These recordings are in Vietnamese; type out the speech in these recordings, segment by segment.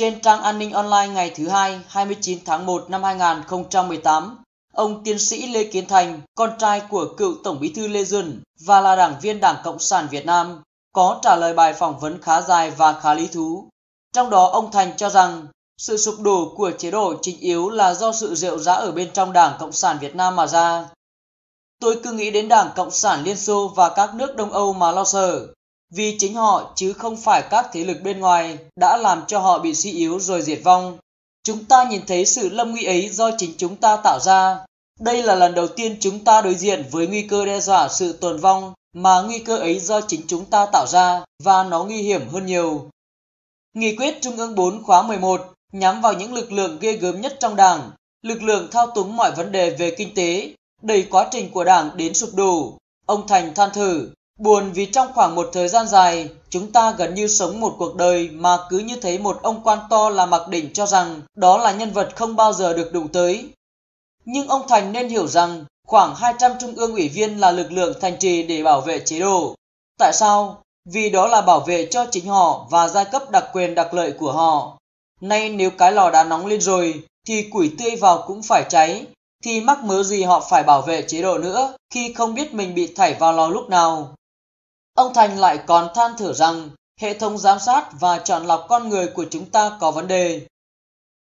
Trên trang An ninh Online ngày thứ Hai 29 tháng 1 năm 2018, ông tiến sĩ Lê Kiến Thành, con trai của cựu Tổng bí thư Lê Duẩn và là đảng viên Đảng Cộng sản Việt Nam, có trả lời bài phỏng vấn khá dài và khá lý thú. Trong đó ông Thành cho rằng sự sụp đổ của chế độ chính yếu là do sự rượu rã ở bên trong Đảng Cộng sản Việt Nam mà ra. Tôi cứ nghĩ đến Đảng Cộng sản Liên Xô và các nước Đông Âu mà lo sợ vì chính họ chứ không phải các thế lực bên ngoài đã làm cho họ bị suy yếu rồi diệt vong. Chúng ta nhìn thấy sự lâm nguy ấy do chính chúng ta tạo ra. Đây là lần đầu tiên chúng ta đối diện với nguy cơ đe dọa sự tồn vong mà nguy cơ ấy do chính chúng ta tạo ra và nó nguy hiểm hơn nhiều. Nghị quyết Trung ương 4 khóa 11 nhắm vào những lực lượng ghê gớm nhất trong Đảng, lực lượng thao túng mọi vấn đề về kinh tế, đẩy quá trình của Đảng đến sụp đổ. Ông Thành than thử, Buồn vì trong khoảng một thời gian dài, chúng ta gần như sống một cuộc đời mà cứ như thế một ông quan to là mặc định cho rằng đó là nhân vật không bao giờ được đụng tới. Nhưng ông Thành nên hiểu rằng khoảng 200 trung ương ủy viên là lực lượng thành trì để bảo vệ chế độ. Tại sao? Vì đó là bảo vệ cho chính họ và giai cấp đặc quyền đặc lợi của họ. Nay nếu cái lò đã nóng lên rồi, thì củi tươi vào cũng phải cháy, thì mắc mớ gì họ phải bảo vệ chế độ nữa khi không biết mình bị thảy vào lò lúc nào. Ông Thành lại còn than thở rằng hệ thống giám sát và chọn lọc con người của chúng ta có vấn đề.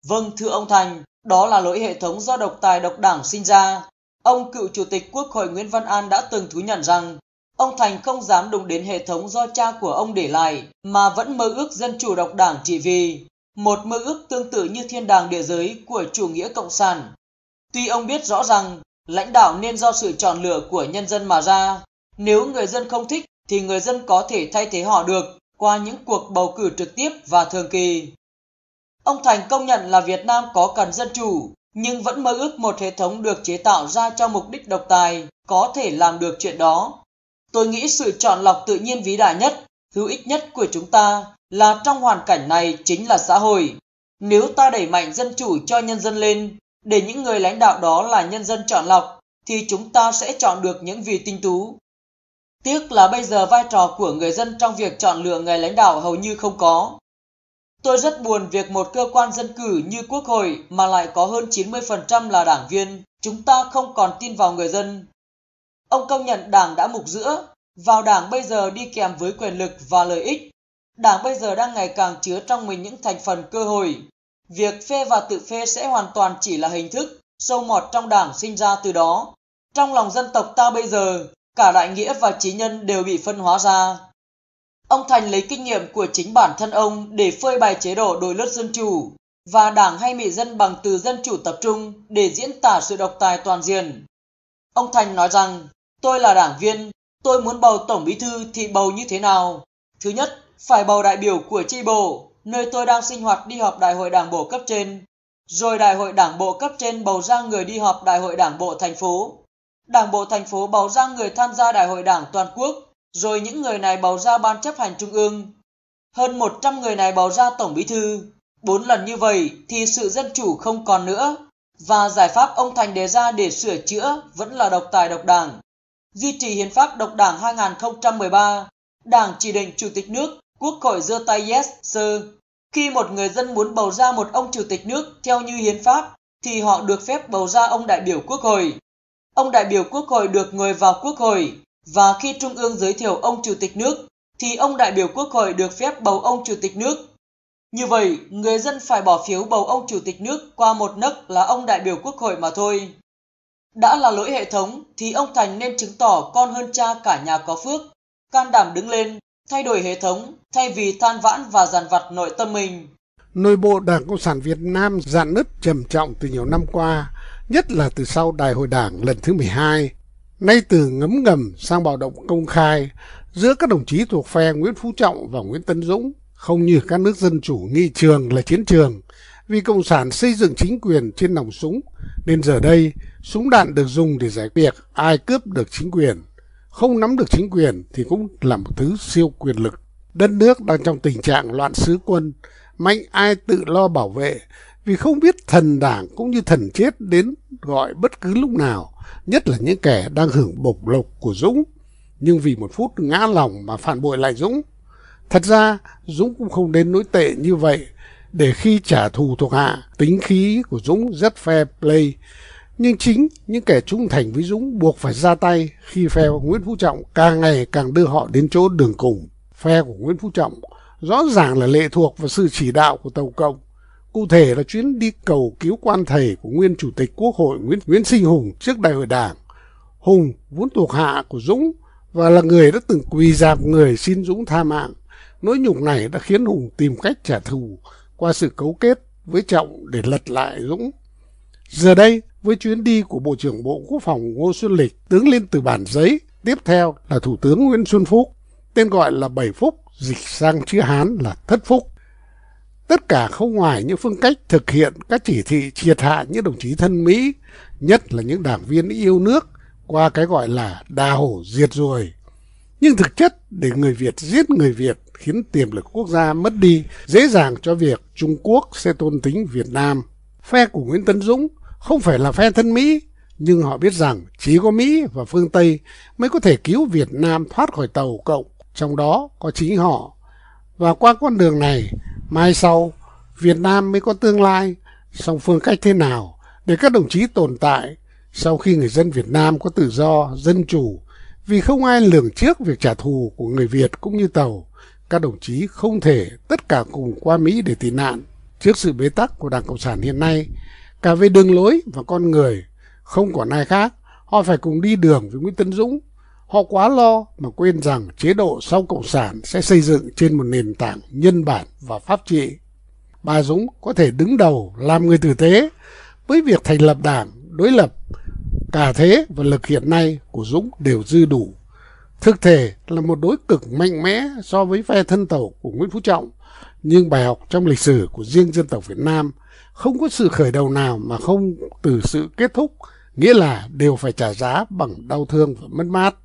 Vâng thưa ông Thành, đó là lỗi hệ thống do độc tài độc đảng sinh ra. Ông cựu chủ tịch Quốc hội Nguyễn Văn An đã từng thú nhận rằng ông Thành không dám đụng đến hệ thống do cha của ông để lại mà vẫn mơ ước dân chủ độc đảng chỉ vì một mơ ước tương tự như thiên đàng địa giới của chủ nghĩa cộng sản. Tuy ông biết rõ rằng lãnh đạo nên do sự chọn lựa của nhân dân mà ra, nếu người dân không thích thì người dân có thể thay thế họ được qua những cuộc bầu cử trực tiếp và thường kỳ. Ông Thành công nhận là Việt Nam có cần dân chủ, nhưng vẫn mơ ước một hệ thống được chế tạo ra cho mục đích độc tài có thể làm được chuyện đó. Tôi nghĩ sự chọn lọc tự nhiên vĩ đại nhất, hữu ích nhất của chúng ta là trong hoàn cảnh này chính là xã hội. Nếu ta đẩy mạnh dân chủ cho nhân dân lên, để những người lãnh đạo đó là nhân dân chọn lọc, thì chúng ta sẽ chọn được những vị tinh tú, Tiếc là bây giờ vai trò của người dân trong việc chọn lựa người lãnh đạo hầu như không có. Tôi rất buồn việc một cơ quan dân cử như Quốc hội mà lại có hơn 90% là đảng viên, chúng ta không còn tin vào người dân. Ông công nhận đảng đã mục giữa, vào đảng bây giờ đi kèm với quyền lực và lợi ích. Đảng bây giờ đang ngày càng chứa trong mình những thành phần cơ hội. Việc phê và tự phê sẽ hoàn toàn chỉ là hình thức, sâu mọt trong đảng sinh ra từ đó. Trong lòng dân tộc ta bây giờ, cả đại nghĩa và trí nhân đều bị phân hóa ra. Ông Thành lấy kinh nghiệm của chính bản thân ông để phơi bày chế độ đối lướt dân chủ và đảng hay mỹ dân bằng từ dân chủ tập trung để diễn tả sự độc tài toàn diện. Ông Thành nói rằng, tôi là đảng viên, tôi muốn bầu tổng bí thư thì bầu như thế nào? Thứ nhất, phải bầu đại biểu của tri bộ, nơi tôi đang sinh hoạt đi họp đại hội đảng bộ cấp trên, rồi đại hội đảng bộ cấp trên bầu ra người đi họp đại hội đảng bộ thành phố. Đảng bộ thành phố bầu ra người tham gia đại hội đảng toàn quốc, rồi những người này bầu ra ban chấp hành trung ương. Hơn 100 người này bầu ra tổng bí thư. Bốn lần như vậy thì sự dân chủ không còn nữa. Và giải pháp ông Thành đề ra để sửa chữa vẫn là độc tài độc đảng. Duy trì hiến pháp độc đảng 2013, đảng chỉ định chủ tịch nước, quốc hội giơ tay yes, sir. Khi một người dân muốn bầu ra một ông chủ tịch nước theo như hiến pháp thì họ được phép bầu ra ông đại biểu quốc hội ông đại biểu Quốc hội được mời vào Quốc hội và khi Trung ương giới thiệu ông Chủ tịch nước thì ông đại biểu Quốc hội được phép bầu ông Chủ tịch nước. Như vậy, người dân phải bỏ phiếu bầu ông Chủ tịch nước qua một nấc là ông đại biểu Quốc hội mà thôi. Đã là lỗi hệ thống thì ông Thành nên chứng tỏ con hơn cha cả nhà có phước, can đảm đứng lên, thay đổi hệ thống thay vì than vãn và dằn vặt nội tâm mình. Nội bộ Đảng Cộng sản Việt Nam dạn nứt trầm trọng từ nhiều năm qua nhất là từ sau Đại hội Đảng lần thứ 12, nay từ ngấm ngầm sang bạo động công khai giữa các đồng chí thuộc phe Nguyễn Phú Trọng và Nguyễn Tấn Dũng, không như các nước dân chủ nghi trường là chiến trường, vì Cộng sản xây dựng chính quyền trên nòng súng, nên giờ đây súng đạn được dùng để giải quyết ai cướp được chính quyền. Không nắm được chính quyền thì cũng là một thứ siêu quyền lực. Đất nước đang trong tình trạng loạn xứ quân, mạnh ai tự lo bảo vệ, vì không biết thần đảng cũng như thần chết đến gọi bất cứ lúc nào, nhất là những kẻ đang hưởng bộc lộc của Dũng, nhưng vì một phút ngã lòng mà phản bội lại Dũng. Thật ra, Dũng cũng không đến nỗi tệ như vậy, để khi trả thù thuộc hạ, tính khí của Dũng rất fair play. Nhưng chính những kẻ trung thành với Dũng buộc phải ra tay khi phe Nguyễn Phú Trọng càng ngày càng đưa họ đến chỗ đường cùng. Phe của Nguyễn Phú Trọng rõ ràng là lệ thuộc vào sự chỉ đạo của Tàu Cộng Cụ thể là chuyến đi cầu cứu quan thầy của nguyên Chủ tịch Quốc hội Nguyễn, Nguyễn Sinh Hùng trước đại hội đảng. Hùng vốn thuộc hạ của Dũng và là người đã từng quỳ dạp người xin Dũng tha mạng. Nỗi nhục này đã khiến Hùng tìm cách trả thù qua sự cấu kết với Trọng để lật lại Dũng. Giờ đây, với chuyến đi của Bộ trưởng Bộ Quốc phòng Ngô Xuân Lịch tướng lên từ bản giấy, tiếp theo là Thủ tướng Nguyễn Xuân Phúc, tên gọi là Bảy Phúc, dịch sang chữ Hán là Thất Phúc tất cả không ngoài những phương cách thực hiện các chỉ thị triệt hạ những đồng chí thân Mỹ, nhất là những đảng viên yêu nước qua cái gọi là đào hổ diệt ruồi. Nhưng thực chất để người Việt giết người Việt khiến tiềm lực quốc gia mất đi dễ dàng cho việc Trung Quốc sẽ tôn tính Việt Nam. Phe của Nguyễn Tấn Dũng không phải là phe thân Mỹ, nhưng họ biết rằng chỉ có Mỹ và phương Tây mới có thể cứu Việt Nam thoát khỏi tàu cộng, trong đó có chính họ. Và qua con đường này, mai sau Việt Nam mới có tương lai, song phương cách thế nào để các đồng chí tồn tại sau khi người dân Việt Nam có tự do, dân chủ, vì không ai lường trước việc trả thù của người Việt cũng như Tàu, các đồng chí không thể tất cả cùng qua Mỹ để tị nạn trước sự bế tắc của Đảng Cộng sản hiện nay, cả về đường lối và con người, không còn ai khác, họ phải cùng đi đường với Nguyễn Tân Dũng Họ quá lo mà quên rằng chế độ sau Cộng sản sẽ xây dựng trên một nền tảng nhân bản và pháp trị. Bà Dũng có thể đứng đầu làm người tử tế với việc thành lập đảng, đối lập. Cả thế và lực hiện nay của Dũng đều dư đủ. Thực thể là một đối cực mạnh mẽ so với phe thân tàu của Nguyễn Phú Trọng, nhưng bài học trong lịch sử của riêng dân tộc Việt Nam không có sự khởi đầu nào mà không từ sự kết thúc, nghĩa là đều phải trả giá bằng đau thương và mất mát.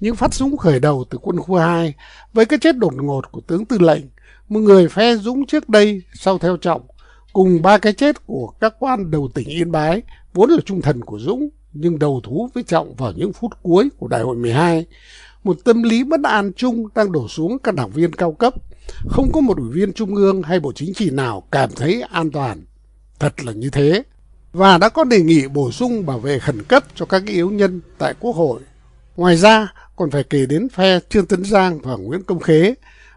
Những phát súng khởi đầu từ quân khu 2 với cái chết đột ngột của tướng tư lệnh, một người phe Dũng trước đây sau theo trọng, cùng ba cái chết của các quan đầu tỉnh Yên Bái vốn là trung thần của Dũng nhưng đầu thú với Trọng vào những phút cuối của Đại hội 12. Một tâm lý bất an chung đang đổ xuống các đảng viên cao cấp. Không có một ủy viên trung ương hay bộ chính trị nào cảm thấy an toàn. Thật là như thế. Và đã có đề nghị bổ sung bảo vệ khẩn cấp cho các yếu nhân tại Quốc hội Ngoài ra, còn phải kể đến phe Trương Tấn Giang và Nguyễn Công Khế.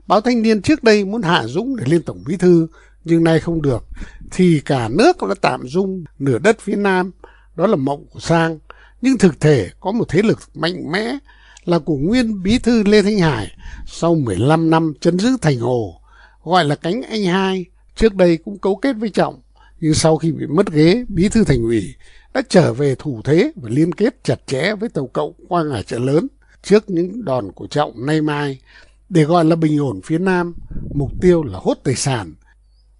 Báo Thanh Niên trước đây muốn hạ Dũng để lên Tổng Bí Thư, nhưng nay không được. Thì cả nước đã tạm dung nửa đất phía Nam, đó là mộng của Sang. Nhưng thực thể có một thế lực mạnh mẽ là của nguyên Bí Thư Lê Thanh Hải sau 15 năm chấn giữ thành hồ, gọi là cánh anh hai, trước đây cũng cấu kết với Trọng. Nhưng sau khi bị mất ghế, Bí Thư Thành ủy đã trở về thủ thế và liên kết chặt chẽ với tàu cậu qua ngả chợ lớn trước những đòn của trọng nay mai để gọi là bình ổn phía Nam, mục tiêu là hốt tài sản.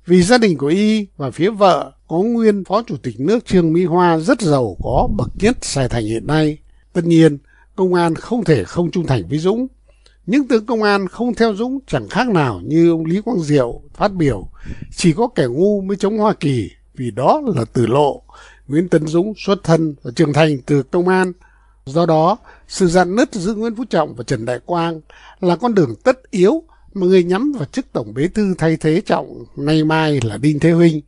Vì gia đình của Y và phía vợ có nguyên Phó Chủ tịch nước Trương Mỹ Hoa rất giàu có bậc nhất Sài Thành hiện nay. Tất nhiên, công an không thể không trung thành với Dũng. Những tướng công an không theo Dũng chẳng khác nào như ông Lý Quang Diệu phát biểu, chỉ có kẻ ngu mới chống Hoa Kỳ vì đó là từ lộ, Nguyễn Tấn Dũng xuất thân và trưởng thành từ công an. Do đó, sự dạn nứt giữa Nguyễn Phú Trọng và Trần Đại Quang là con đường tất yếu mà người nhắm vào chức Tổng Bí Thư thay thế Trọng ngày mai là Đinh Thế Huynh,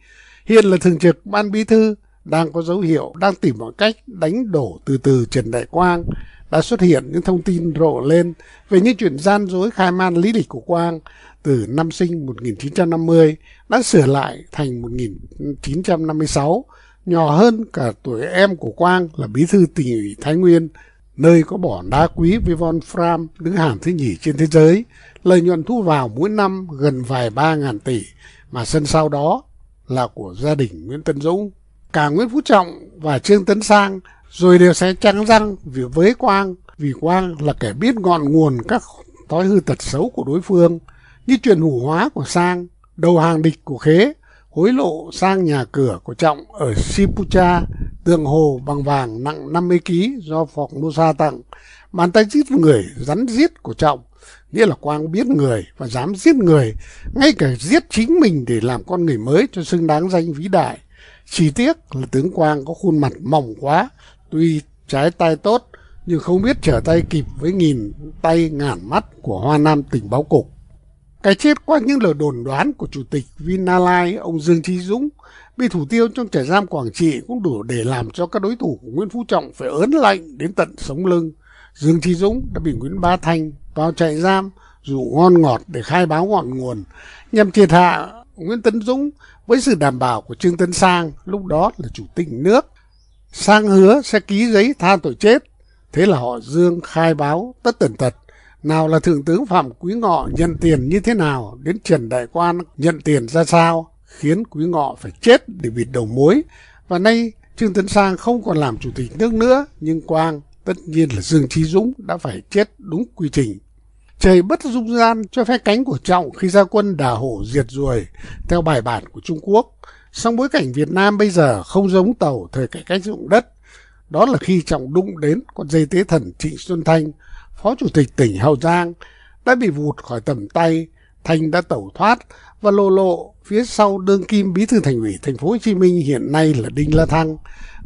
hiện là Thường trực Ban Bí Thư, đang có dấu hiệu đang tìm mọi cách đánh đổ từ từ Trần Đại Quang. Đã xuất hiện những thông tin rộ lên về những chuyện gian dối khai man lý lịch của Quang từ năm sinh 1950 đã sửa lại thành 1956 nhỏ hơn cả tuổi em của Quang là bí thư tỉnh ủy Thái Nguyên, nơi có mỏ đá quý với Fram đứng hàng thứ nhì trên thế giới, lợi nhuận thu vào mỗi năm gần vài ba ngàn tỷ, mà sân sau đó là của gia đình Nguyễn Tân Dũng. Cả Nguyễn Phú Trọng và Trương Tấn Sang rồi đều sẽ trắng răng vì với Quang, vì Quang là kẻ biết ngọn nguồn các thói hư tật xấu của đối phương, như chuyện hủ hóa của Sang, đầu hàng địch của Khế, hối lộ sang nhà cửa của Trọng ở Sipucha, tường hồ bằng vàng nặng 50 kg do Phọc Musa tặng. Bàn tay giết người, rắn giết của Trọng, nghĩa là Quang biết người và dám giết người, ngay cả giết chính mình để làm con người mới cho xứng đáng danh vĩ đại. Chỉ tiếc là tướng Quang có khuôn mặt mỏng quá, tuy trái tay tốt nhưng không biết trở tay kịp với nghìn tay ngàn mắt của Hoa Nam tỉnh báo cục. Cái chết qua những lời đồn đoán của Chủ tịch Vinalai, ông Dương Trí Dũng, bị thủ tiêu trong trại giam Quảng Trị cũng đủ để làm cho các đối thủ của Nguyễn Phú Trọng phải ớn lạnh đến tận sống lưng. Dương Trí Dũng đã bị Nguyễn Ba Thanh vào trại giam dụ ngon ngọt để khai báo ngọn nguồn nhằm triệt hạ Nguyễn Tấn Dũng với sự đảm bảo của Trương Tấn Sang lúc đó là chủ tịch nước. Sang hứa sẽ ký giấy tha tội chết. Thế là họ Dương khai báo tất tần tật nào là thượng tướng phạm quý ngọ nhận tiền như thế nào đến trần đại quan nhận tiền ra sao khiến quý ngọ phải chết để bịt đầu mối và nay trương tấn sang không còn làm chủ tịch nước nữa nhưng quang tất nhiên là dương trí dũng đã phải chết đúng quy trình trời bất dung gian cho phe cánh của trọng khi ra quân đà hổ diệt ruồi theo bài bản của trung quốc song bối cảnh việt nam bây giờ không giống tàu thời cải cách dụng đất đó là khi trọng đụng đến con dây tế thần trịnh xuân thanh Phó Chủ tịch tỉnh Hậu Giang, đã bị vụt khỏi tầm tay, thanh đã tẩu thoát và lộ lộ phía sau đương kim bí thư thành ủy thành phố Hồ Chí Minh hiện nay là Đinh La Thăng,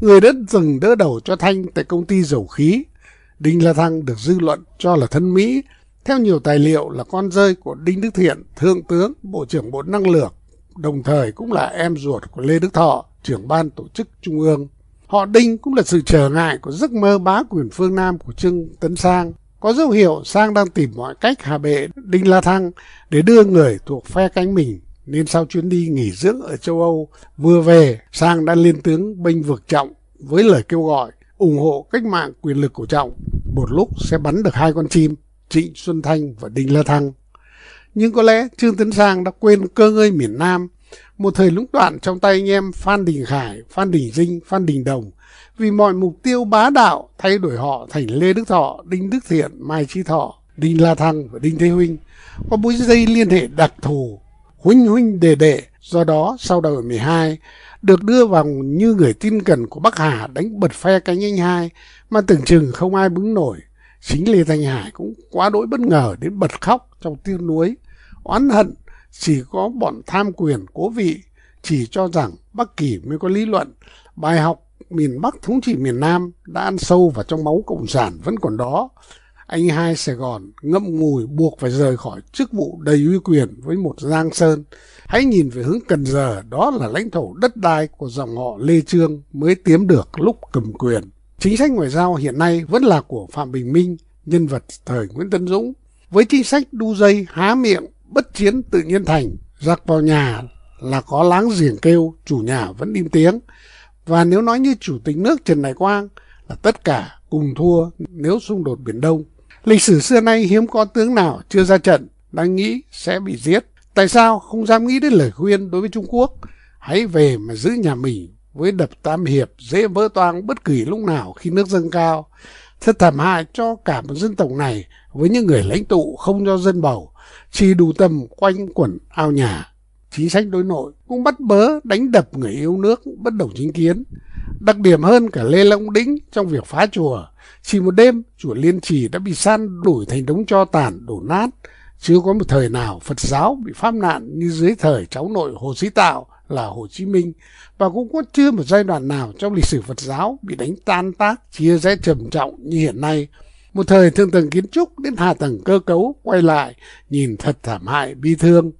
người đã từng đỡ đầu cho Thanh tại công ty dầu khí. Đinh La Thăng được dư luận cho là thân Mỹ, theo nhiều tài liệu là con rơi của Đinh Đức Thiện, Thượng tướng, Bộ trưởng Bộ Năng lượng, đồng thời cũng là em ruột của Lê Đức Thọ, trưởng ban tổ chức Trung ương. Họ Đinh cũng là sự trở ngại của giấc mơ bá quyền phương Nam của Trương Tấn Sang. Có dấu hiệu Sang đang tìm mọi cách hạ bệ Đinh La Thăng để đưa người thuộc phe cánh mình nên sau chuyến đi nghỉ dưỡng ở châu Âu vừa về, Sang đã lên tướng binh vực Trọng với lời kêu gọi ủng hộ cách mạng quyền lực của Trọng. Một lúc sẽ bắn được hai con chim, Trịnh Xuân Thanh và Đinh La Thăng. Nhưng có lẽ Trương Tấn Sang đã quên cơ ngơi miền Nam, một thời lũng đoạn trong tay anh em Phan Đình Khải, Phan Đình Dinh, Phan Đình Đồng vì mọi mục tiêu bá đạo thay đổi họ thành Lê Đức Thọ, Đinh Đức Thiện, Mai Trí Thọ, Đinh La Thăng và Đinh Thế Huynh có mối dây liên hệ đặc thù huynh huynh đề đệ do đó sau đời 12 được đưa vào như người tin cẩn của Bắc Hà đánh bật phe cánh anh hai mà tưởng chừng không ai bứng nổi chính Lê Thanh Hải cũng quá đỗi bất ngờ đến bật khóc trong tiêu núi oán hận chỉ có bọn tham quyền cố vị chỉ cho rằng Bắc Kỳ mới có lý luận bài học miền Bắc thống trị miền Nam đã ăn sâu vào trong máu Cộng sản vẫn còn đó. Anh hai Sài Gòn ngậm ngùi buộc phải rời khỏi chức vụ đầy uy quyền với một Giang Sơn. Hãy nhìn về hướng Cần Giờ, đó là lãnh thổ đất đai của dòng họ Lê Trương mới tiếm được lúc cầm quyền. Chính sách ngoại giao hiện nay vẫn là của Phạm Bình Minh, nhân vật thời Nguyễn Tấn Dũng. Với chính sách đu dây há miệng, bất chiến tự nhiên thành, giặc vào nhà là có láng giềng kêu, chủ nhà vẫn im tiếng. Và nếu nói như Chủ tịch nước Trần Đại Quang là tất cả cùng thua nếu xung đột Biển Đông. Lịch sử xưa nay hiếm có tướng nào chưa ra trận đang nghĩ sẽ bị giết. Tại sao không dám nghĩ đến lời khuyên đối với Trung Quốc? Hãy về mà giữ nhà mình với đập tam hiệp dễ vỡ toang bất kỳ lúc nào khi nước dâng cao. Thật thảm hại cho cả một dân tộc này với những người lãnh tụ không cho dân bầu, chỉ đủ tầm quanh quẩn ao nhà chính sách đối nội cũng bắt bớ đánh đập người yêu nước bất đồng chính kiến đặc điểm hơn cả lê long đĩnh trong việc phá chùa chỉ một đêm chùa liên trì đã bị san đổi thành đống cho tàn đổ nát chưa có một thời nào phật giáo bị pháp nạn như dưới thời cháu nội hồ sĩ tạo là hồ chí minh và cũng có chưa một giai đoạn nào trong lịch sử phật giáo bị đánh tan tác chia rẽ trầm trọng như hiện nay một thời thượng tầng kiến trúc đến hạ tầng cơ cấu quay lại nhìn thật thảm hại bi thương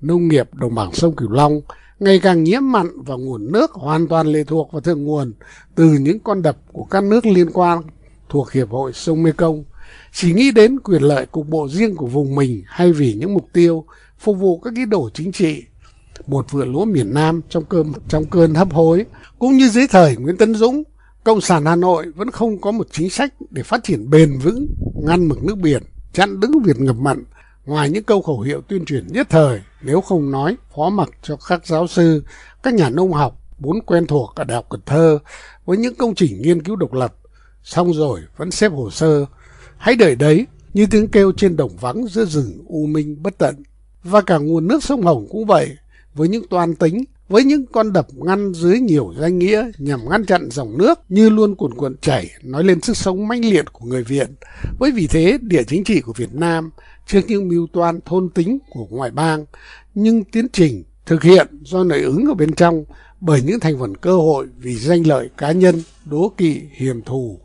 nông nghiệp đồng bằng sông Cửu Long ngày càng nhiễm mặn và nguồn nước hoàn toàn lệ thuộc vào thượng nguồn từ những con đập của các nước liên quan thuộc Hiệp hội Sông Mê Công. Chỉ nghĩ đến quyền lợi cục bộ riêng của vùng mình hay vì những mục tiêu phục vụ các ý đồ chính trị. Một vựa lúa miền Nam trong cơn, trong cơn hấp hối, cũng như dưới thời Nguyễn Tấn Dũng, Cộng sản Hà Nội vẫn không có một chính sách để phát triển bền vững, ngăn mực nước biển, chặn đứng việc ngập mặn. Ngoài những câu khẩu hiệu tuyên truyền nhất thời, nếu không nói phó mặc cho các giáo sư, các nhà nông học vốn quen thuộc ở Đại học Cần Thơ với những công trình nghiên cứu độc lập, xong rồi vẫn xếp hồ sơ. Hãy đợi đấy, như tiếng kêu trên đồng vắng giữa rừng u minh bất tận. Và cả nguồn nước sông Hồng cũng vậy, với những toan tính, với những con đập ngăn dưới nhiều danh nghĩa nhằm ngăn chặn dòng nước như luôn cuồn cuộn chảy nói lên sức sống mãnh liệt của người Việt. Với vì thế, địa chính trị của Việt Nam trước những mưu toan thôn tính của ngoại bang, nhưng tiến trình thực hiện do nội ứng ở bên trong bởi những thành phần cơ hội vì danh lợi cá nhân, đố kỵ, hiểm thù.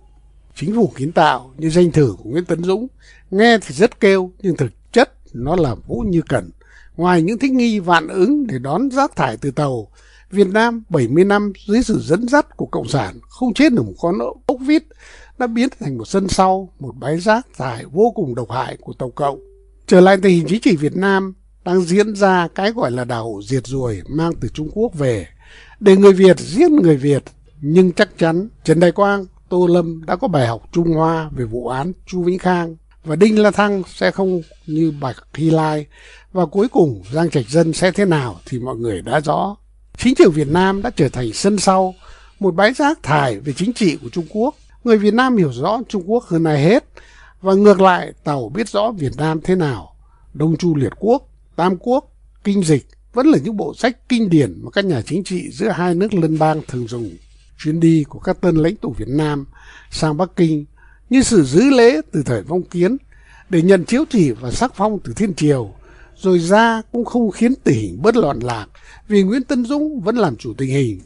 Chính phủ kiến tạo như danh thử của Nguyễn Tấn Dũng nghe thì rất kêu nhưng thực chất nó là vũ như cần. Ngoài những thích nghi vạn ứng để đón rác thải từ tàu, Việt Nam 70 năm dưới sự dẫn dắt của Cộng sản không chết được một con ốc vít đã biến thành một sân sau, một bãi rác thải vô cùng độc hại của Tàu Cộng. Trở lại tình hình chính trị Việt Nam đang diễn ra cái gọi là đảo diệt ruồi mang từ Trung Quốc về để người Việt giết người Việt. Nhưng chắc chắn Trần Đại Quang, Tô Lâm đã có bài học Trung Hoa về vụ án Chu Vĩnh Khang và Đinh La Thăng sẽ không như Bạch Hy Lai và cuối cùng Giang Trạch Dân sẽ thế nào thì mọi người đã rõ. Chính phủ Việt Nam đã trở thành sân sau, một bãi rác thải về chính trị của Trung Quốc. Người Việt Nam hiểu rõ Trung Quốc hơn ai hết và ngược lại, Tàu biết rõ Việt Nam thế nào. Đông Chu Liệt Quốc, Tam Quốc, Kinh Dịch vẫn là những bộ sách kinh điển mà các nhà chính trị giữa hai nước lân bang thường dùng. Chuyến đi của các tân lãnh tụ Việt Nam sang Bắc Kinh như sự giữ lễ từ thời vong kiến để nhận chiếu chỉ và sắc phong từ thiên triều rồi ra cũng không khiến tình hình bớt loạn lạc vì Nguyễn Tân Dũng vẫn làm chủ tình hình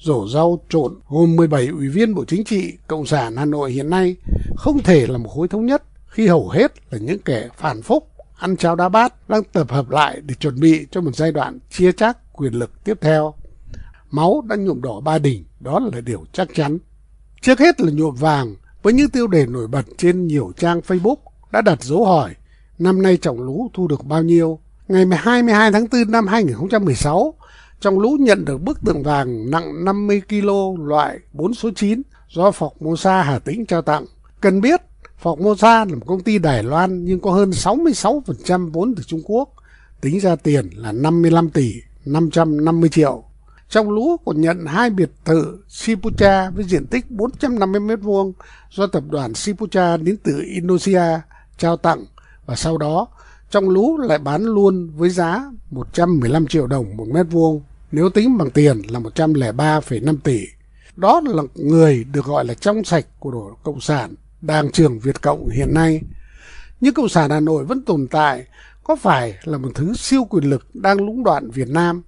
rổ rau trộn gồm 17 ủy viên Bộ Chính trị Cộng sản Hà Nội hiện nay không thể là một khối thống nhất khi hầu hết là những kẻ phản phúc, ăn cháo đá bát đang tập hợp lại để chuẩn bị cho một giai đoạn chia chác quyền lực tiếp theo. Máu đã nhuộm đỏ ba đỉnh, đó là điều chắc chắn. Trước hết là nhuộm vàng với những tiêu đề nổi bật trên nhiều trang Facebook đã đặt dấu hỏi năm nay trọng lũ thu được bao nhiêu. Ngày 22 tháng 4 năm 2016, trong lũ nhận được bức tượng vàng nặng 50 kg loại 4 số 9 do Formosa Hà Tĩnh trao tặng. Cần biết, Formosa là một công ty Đài Loan nhưng có hơn 66% vốn từ Trung Quốc, tính ra tiền là 55 tỷ 550 triệu. Trong lũ còn nhận hai biệt thự Sipucha với diện tích 450 m2 do tập đoàn Sipucha đến từ Indonesia trao tặng và sau đó trong lũ lại bán luôn với giá 115 triệu đồng một mét vuông, nếu tính bằng tiền là 103,5 tỷ. Đó là người được gọi là trong sạch của đồ Cộng sản, đang trường Việt Cộng hiện nay. Nhưng Cộng sản Hà Nội vẫn tồn tại, có phải là một thứ siêu quyền lực đang lũng đoạn Việt Nam?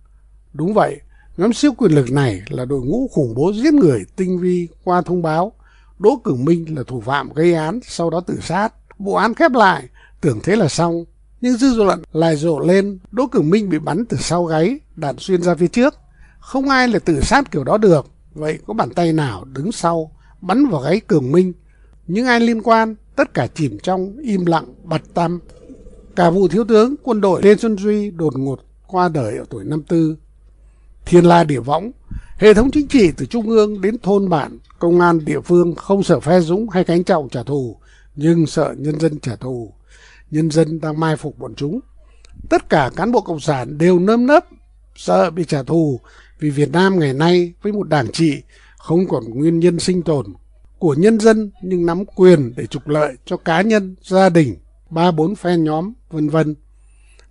Đúng vậy, nhóm siêu quyền lực này là đội ngũ khủng bố giết người tinh vi qua thông báo. Đỗ Cửu Minh là thủ phạm gây án, sau đó tự sát. Vụ án khép lại, tưởng thế là xong, nhưng dư luận lại rộ lên Đỗ Cường Minh bị bắn từ sau gáy, đạn xuyên ra phía trước. Không ai là tự sát kiểu đó được. Vậy có bàn tay nào đứng sau bắn vào gáy Cường Minh? Những ai liên quan, tất cả chìm trong im lặng bặt tăm. Cả vụ thiếu tướng quân đội Lê Xuân Duy đột ngột qua đời ở tuổi năm tư Thiên la địa võng, hệ thống chính trị từ trung ương đến thôn bản, công an địa phương không sợ phe Dũng hay cánh trọng trả thù, nhưng sợ nhân dân trả thù nhân dân đang mai phục bọn chúng. Tất cả cán bộ Cộng sản đều nơm nớp, sợ bị trả thù vì Việt Nam ngày nay với một đảng trị không còn nguyên nhân sinh tồn của nhân dân nhưng nắm quyền để trục lợi cho cá nhân, gia đình, ba bốn phe nhóm, vân vân.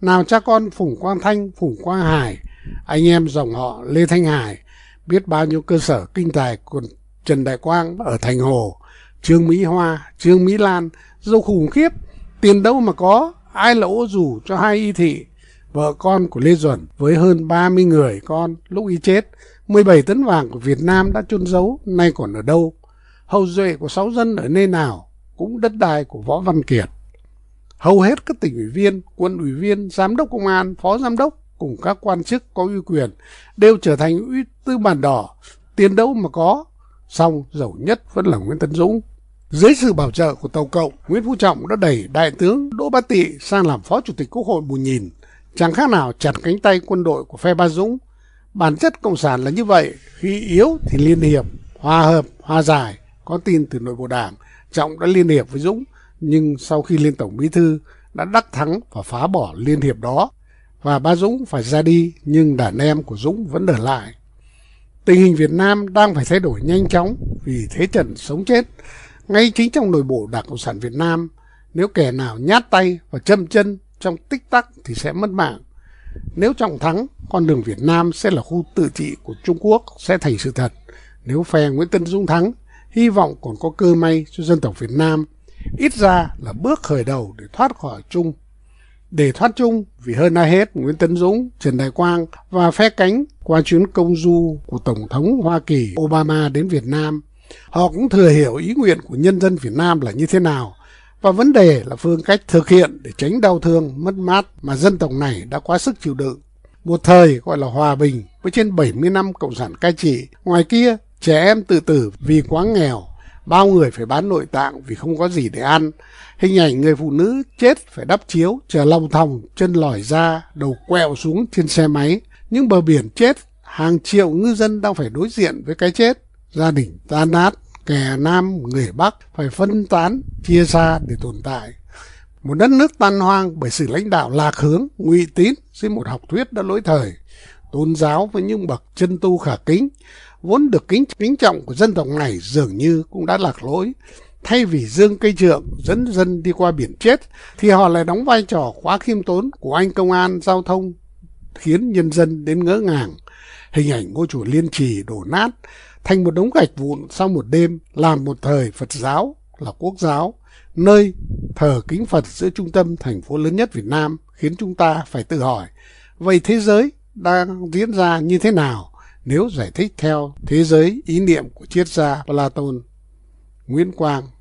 Nào cha con Phùng Quang Thanh, Phùng Quang Hải, anh em dòng họ Lê Thanh Hải, biết bao nhiêu cơ sở kinh tài của Trần Đại Quang ở Thành Hồ, Trương Mỹ Hoa, Trương Mỹ Lan, dâu khủng khiếp tiền đâu mà có ai là ô dù cho hai y thị vợ con của Lê Duẩn với hơn 30 người con lúc y chết 17 tấn vàng của Việt Nam đã chôn giấu nay còn ở đâu hầu duệ của sáu dân ở nơi nào cũng đất đai của Võ Văn Kiệt hầu hết các tỉnh ủy viên quân ủy viên giám đốc công an phó giám đốc cùng các quan chức có uy quyền đều trở thành ủy tư bản đỏ tiền đâu mà có song giàu nhất vẫn là Nguyễn Tấn Dũng dưới sự bảo trợ của Tàu Cộng, Nguyễn Phú Trọng đã đẩy Đại tướng Đỗ Bá Tị sang làm Phó Chủ tịch Quốc hội bù nhìn, chẳng khác nào chặt cánh tay quân đội của phe Ba Dũng. Bản chất Cộng sản là như vậy, khi yếu thì liên hiệp, hòa hợp, hòa giải, có tin từ nội bộ đảng. Trọng đã liên hiệp với Dũng, nhưng sau khi lên Tổng Bí Thư đã đắc thắng và phá bỏ liên hiệp đó. Và Ba Dũng phải ra đi, nhưng đàn em của Dũng vẫn ở lại. Tình hình Việt Nam đang phải thay đổi nhanh chóng vì thế trận sống chết ngay chính trong nội bộ Đảng Cộng sản Việt Nam, nếu kẻ nào nhát tay và châm chân trong tích tắc thì sẽ mất mạng. Nếu trọng thắng, con đường Việt Nam sẽ là khu tự trị của Trung Quốc sẽ thành sự thật. Nếu phe Nguyễn Tân Dung thắng, hy vọng còn có cơ may cho dân tộc Việt Nam, ít ra là bước khởi đầu để thoát khỏi Trung. Để thoát Trung, vì hơn ai hết Nguyễn Tân Dũng, Trần Đại Quang và phe cánh qua chuyến công du của Tổng thống Hoa Kỳ Obama đến Việt Nam Họ cũng thừa hiểu ý nguyện của nhân dân Việt Nam là như thế nào và vấn đề là phương cách thực hiện để tránh đau thương, mất mát mà dân tộc này đã quá sức chịu đựng. Một thời gọi là hòa bình với trên 70 năm Cộng sản cai trị, ngoài kia trẻ em tự tử vì quá nghèo, bao người phải bán nội tạng vì không có gì để ăn. Hình ảnh người phụ nữ chết phải đắp chiếu, chờ lòng thòng, chân lòi ra, đầu quẹo xuống trên xe máy. Những bờ biển chết, hàng triệu ngư dân đang phải đối diện với cái chết gia đình tan nát kẻ nam người bắc phải phân tán chia xa để tồn tại một đất nước tan hoang bởi sự lãnh đạo lạc hướng ngụy tín dưới một học thuyết đã lỗi thời tôn giáo với những bậc chân tu khả kính vốn được kính kính trọng của dân tộc này dường như cũng đã lạc lối thay vì dương cây trượng dẫn dân đi qua biển chết thì họ lại đóng vai trò quá khiêm tốn của anh công an giao thông khiến nhân dân đến ngỡ ngàng hình ảnh ngôi chùa liên trì đổ nát thành một đống gạch vụn sau một đêm làm một thời Phật giáo là quốc giáo, nơi thờ kính Phật giữa trung tâm thành phố lớn nhất Việt Nam khiến chúng ta phải tự hỏi, vậy thế giới đang diễn ra như thế nào nếu giải thích theo thế giới ý niệm của triết gia Platon? Nguyễn Quang